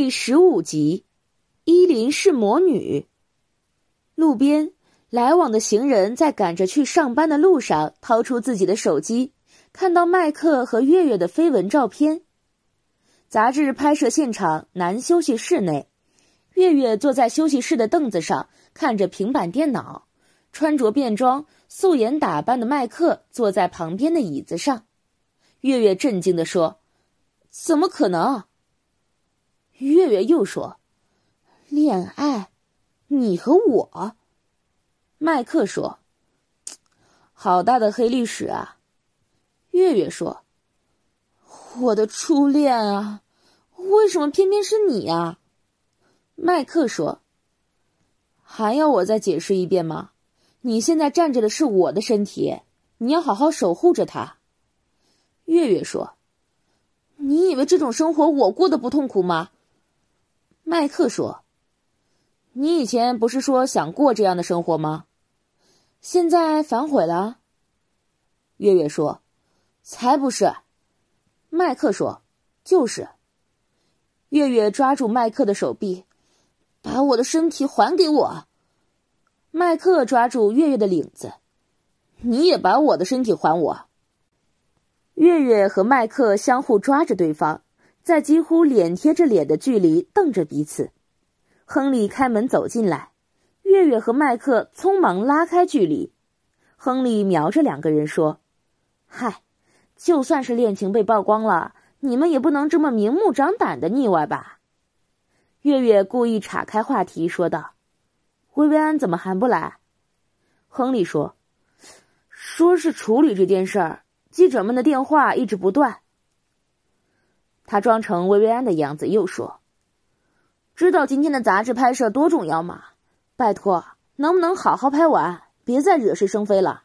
第十五集，伊林是魔女。路边，来往的行人在赶着去上班的路上掏出自己的手机，看到麦克和月月的绯闻照片。杂志拍摄现场，男休息室内，月月坐在休息室的凳子上，看着平板电脑，穿着便装、素颜打扮的麦克坐在旁边的椅子上。月月震惊地说：“怎么可能？”月月又说：“恋爱，你和我。”麦克说：“好大的黑历史啊！”月月说：“我的初恋啊，为什么偏偏是你啊？”麦克说：“还要我再解释一遍吗？你现在站着的是我的身体，你要好好守护着它。”月月说：“你以为这种生活我过得不痛苦吗？”麦克说：“你以前不是说想过这样的生活吗？现在反悔了？”月月说：“才不是。”麦克说：“就是。”月月抓住麦克的手臂，把我的身体还给我。麦克抓住月月的领子，你也把我的身体还我。月月和麦克相互抓着对方。在几乎脸贴着脸的距离瞪着彼此，亨利开门走进来，月月和麦克匆忙拉开距离。亨利瞄着两个人说：“嗨，就算是恋情被曝光了，你们也不能这么明目张胆的腻歪吧？”月月故意岔开话题说道：“薇薇安怎么还不来？”亨利说：“说是处理这件事儿，记者们的电话一直不断。”他装成薇薇安的样子，又说：“知道今天的杂志拍摄多重要吗？拜托，能不能好好拍完，别再惹是生非了。”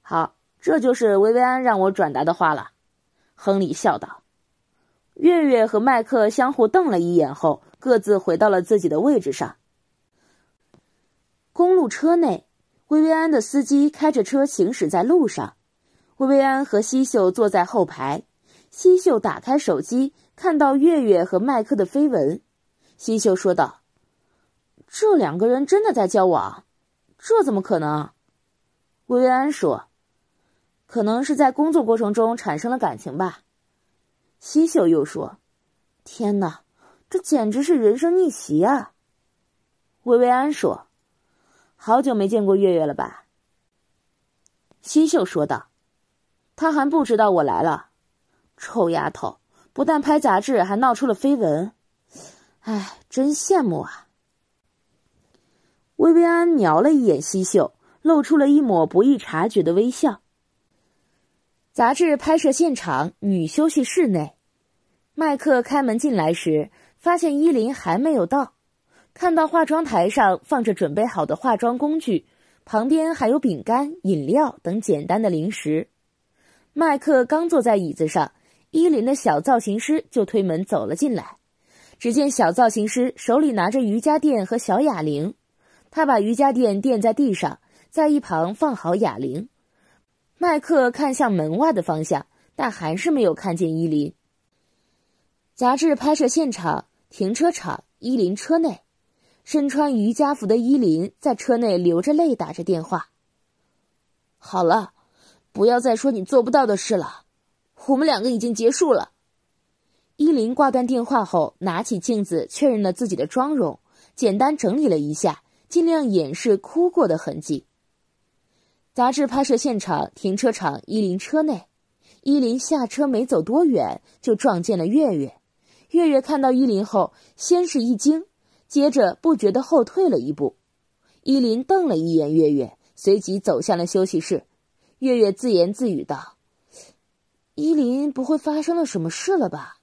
好，这就是薇薇安让我转达的话了。”亨利笑道。月月和麦克相互瞪了一眼后，各自回到了自己的位置上。公路车内，薇薇安的司机开着车行驶在路上，薇薇安和西秀坐在后排。西秀打开手机，看到月月和麦克的绯闻。西秀说道：“这两个人真的在交往？这怎么可能？”薇薇安说：“可能是在工作过程中产生了感情吧。”西秀又说：“天哪，这简直是人生逆袭啊！”薇薇安说：“好久没见过月月了吧？”西秀说道：“他还不知道我来了。”臭丫头，不但拍杂志，还闹出了绯闻，哎，真羡慕啊！薇薇安瞄了一眼西秀，露出了一抹不易察觉的微笑。杂志拍摄现场，女休息室内，麦克开门进来时，发现伊林还没有到。看到化妆台上放着准备好的化妆工具，旁边还有饼干、饮料等简单的零食。麦克刚坐在椅子上。伊林的小造型师就推门走了进来，只见小造型师手里拿着瑜伽垫和小哑铃，他把瑜伽垫垫在地上，在一旁放好哑铃。麦克看向门外的方向，但还是没有看见伊林。杂志拍摄现场，停车场，伊林车内，身穿瑜伽服的伊林在车内流着泪打着电话。好了，不要再说你做不到的事了。我们两个已经结束了。依林挂断电话后，拿起镜子确认了自己的妆容，简单整理了一下，尽量掩饰哭过的痕迹。杂志拍摄现场，停车场，依林车内。依林下车没走多远，就撞见了月月。月月看到依林后，先是一惊，接着不觉得后退了一步。依林瞪了一眼月月，随即走向了休息室。月月自言自语道。伊林不会发生了什么事了吧？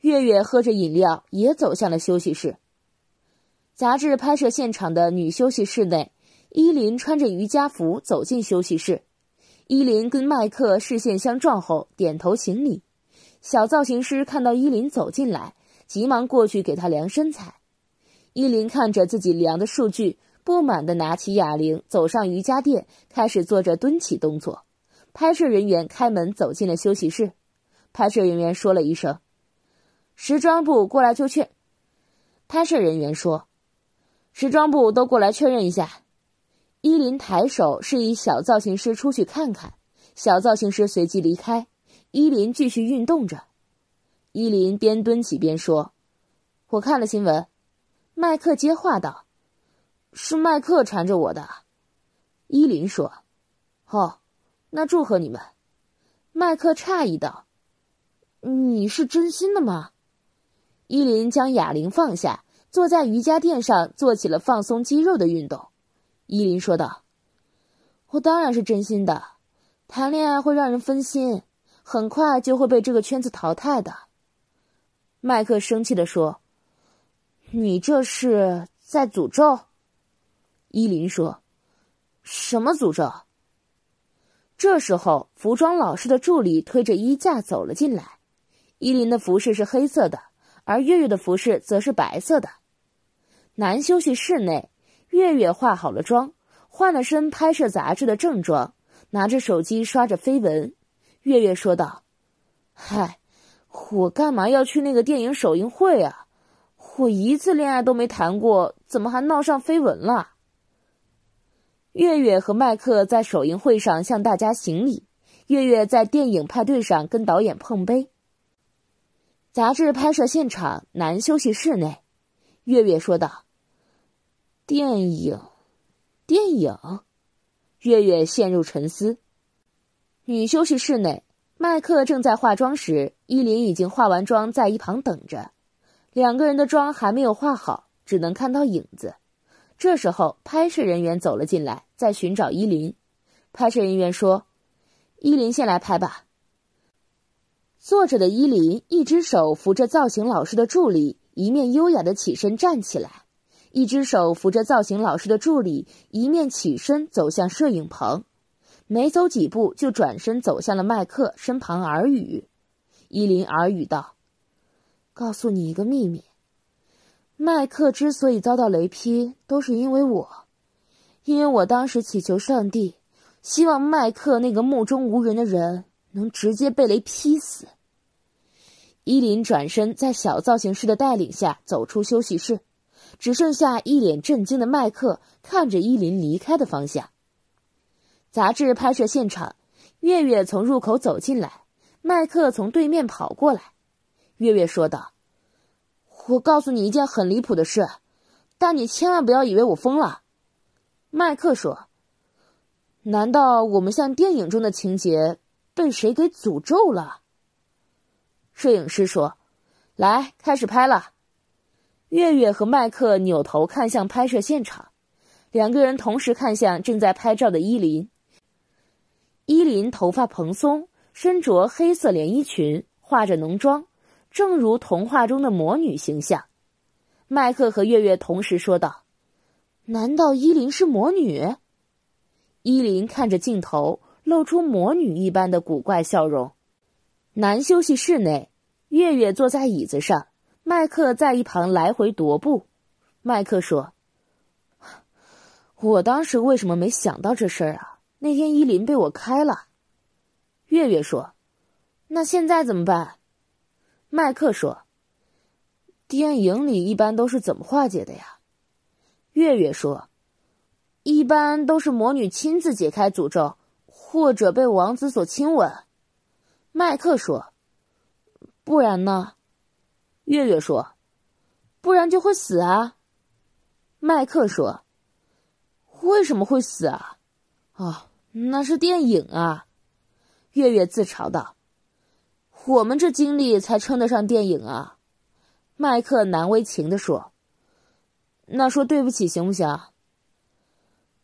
月月喝着饮料，也走向了休息室。杂志拍摄现场的女休息室内，伊林穿着瑜伽服走进休息室。伊林跟麦克视线相撞后，点头行礼。小造型师看到伊林走进来，急忙过去给她量身材。伊林看着自己量的数据，不满的拿起哑铃，走上瑜伽垫，开始做着蹲起动作。拍摄人员开门走进了休息室，拍摄人员说了一声：“时装部过来就去。”拍摄人员说：“时装部都过来确认一下。”伊林抬手示意小造型师出去看看，小造型师随即离开。伊林继续运动着。伊林边蹲起边说：“我看了新闻。”麦克接话道：“是麦克缠着我的。”伊林说：“哦。”那祝贺你们，麦克诧异道：“你是真心的吗？”伊林将哑铃放下，坐在瑜伽垫上做起了放松肌肉的运动。伊林说道：“我当然是真心的。谈恋爱会让人分心，很快就会被这个圈子淘汰的。”麦克生气的说：“你这是在诅咒？”伊林说：“什么诅咒？”这时候，服装老师的助理推着衣架走了进来。依林的服饰是黑色的，而月月的服饰则是白色的。男休息室内，月月化好了妆，换了身拍摄杂志的正装，拿着手机刷着绯闻。月月说道：“嗨，我干嘛要去那个电影首映会啊？我一次恋爱都没谈过，怎么还闹上绯闻了？”月月和麦克在首映会上向大家行礼。月月在电影派对上跟导演碰杯。杂志拍摄现场，男休息室内，月月说道：“电影，电影。”月月陷入沉思。女休息室内，麦克正在化妆时，伊林已经化完妆，在一旁等着。两个人的妆还没有化好，只能看到影子。这时候，拍摄人员走了进来，在寻找依林。拍摄人员说：“依林先来拍吧。”坐着的依林一只手扶着造型老师的助理，一面优雅的起身站起来，一只手扶着造型老师的助理，一面起身走向摄影棚。没走几步，就转身走向了麦克身旁耳语。依林耳语道：“告诉你一个秘密。”麦克之所以遭到雷劈，都是因为我，因为我当时祈求上帝，希望麦克那个目中无人的人能直接被雷劈死。伊林转身，在小造型师的带领下走出休息室，只剩下一脸震惊的麦克看着伊林离开的方向。杂志拍摄现场，月月从入口走进来，麦克从对面跑过来，月月说道。我告诉你一件很离谱的事，但你千万不要以为我疯了。”麦克说，“难道我们像电影中的情节，被谁给诅咒了？”摄影师说，“来，开始拍了。”月月和麦克扭头看向拍摄现场，两个人同时看向正在拍照的伊林。伊林头发蓬松，身着黑色连衣裙，化着浓妆。正如童话中的魔女形象，麦克和月月同时说道：“难道伊琳是魔女？”伊琳看着镜头，露出魔女一般的古怪笑容。男休息室内，月月坐在椅子上，麦克在一旁来回踱步。麦克说：“我当时为什么没想到这事儿啊？那天伊琳被我开了。”月月说：“那现在怎么办？”麦克说：“电影里一般都是怎么化解的呀？”月月说：“一般都是魔女亲自解开诅咒，或者被王子所亲吻。”麦克说：“不然呢？”月月说：“不然就会死啊！”麦克说：“为什么会死啊？”啊，那是电影啊！”月月自嘲道。我们这经历才称得上电影啊，麦克难为情的说。那说对不起行不行？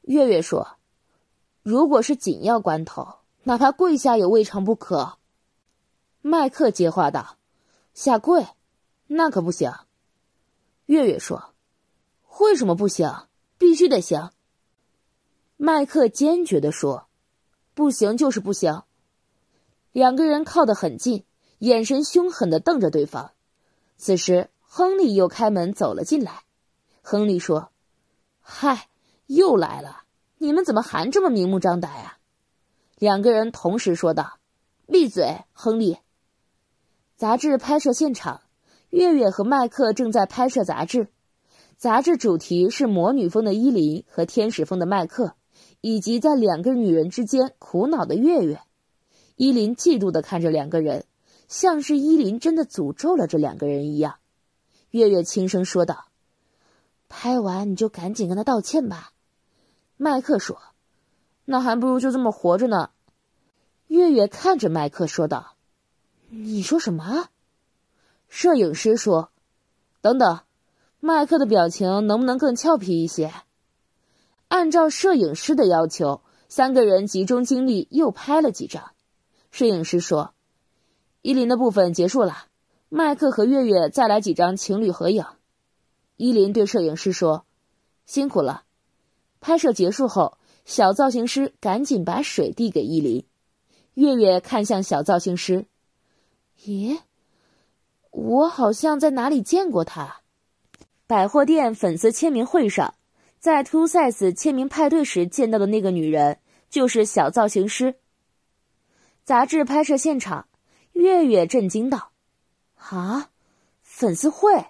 月月说：“如果是紧要关头，哪怕跪下也未尝不可。”麦克接话道：“下跪，那可不行。”月月说：“为什么不行？必须得行。”麦克坚决的说：“不行就是不行。”两个人靠得很近。眼神凶狠的瞪着对方。此时，亨利又开门走了进来。亨利说：“嗨，又来了！你们怎么还这么明目张胆啊？”两个人同时说道：“闭嘴，亨利。”杂志拍摄现场，月月和麦克正在拍摄杂志。杂志主题是魔女风的伊琳和天使风的麦克，以及在两个女人之间苦恼的月月。伊琳嫉妒的看着两个人。像是伊林真的诅咒了这两个人一样，月月轻声说道：“拍完你就赶紧跟他道歉吧。”麦克说：“那还不如就这么活着呢。”月月看着麦克说道：“你说什么？”摄影师说：“等等，麦克的表情能不能更俏皮一些？”按照摄影师的要求，三个人集中精力又拍了几张。摄影师说。伊林的部分结束了，麦克和月月再来几张情侣合影。伊林对摄影师说：“辛苦了。”拍摄结束后，小造型师赶紧把水递给伊林。月月看向小造型师：“咦，我好像在哪里见过他？百货店粉丝签名会上，在 Two Sies 签名派对时见到的那个女人，就是小造型师。杂志拍摄现场。”月月震惊道：“啊，粉丝会？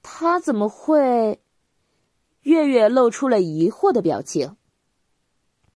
他怎么会？”月月露出了疑惑的表情。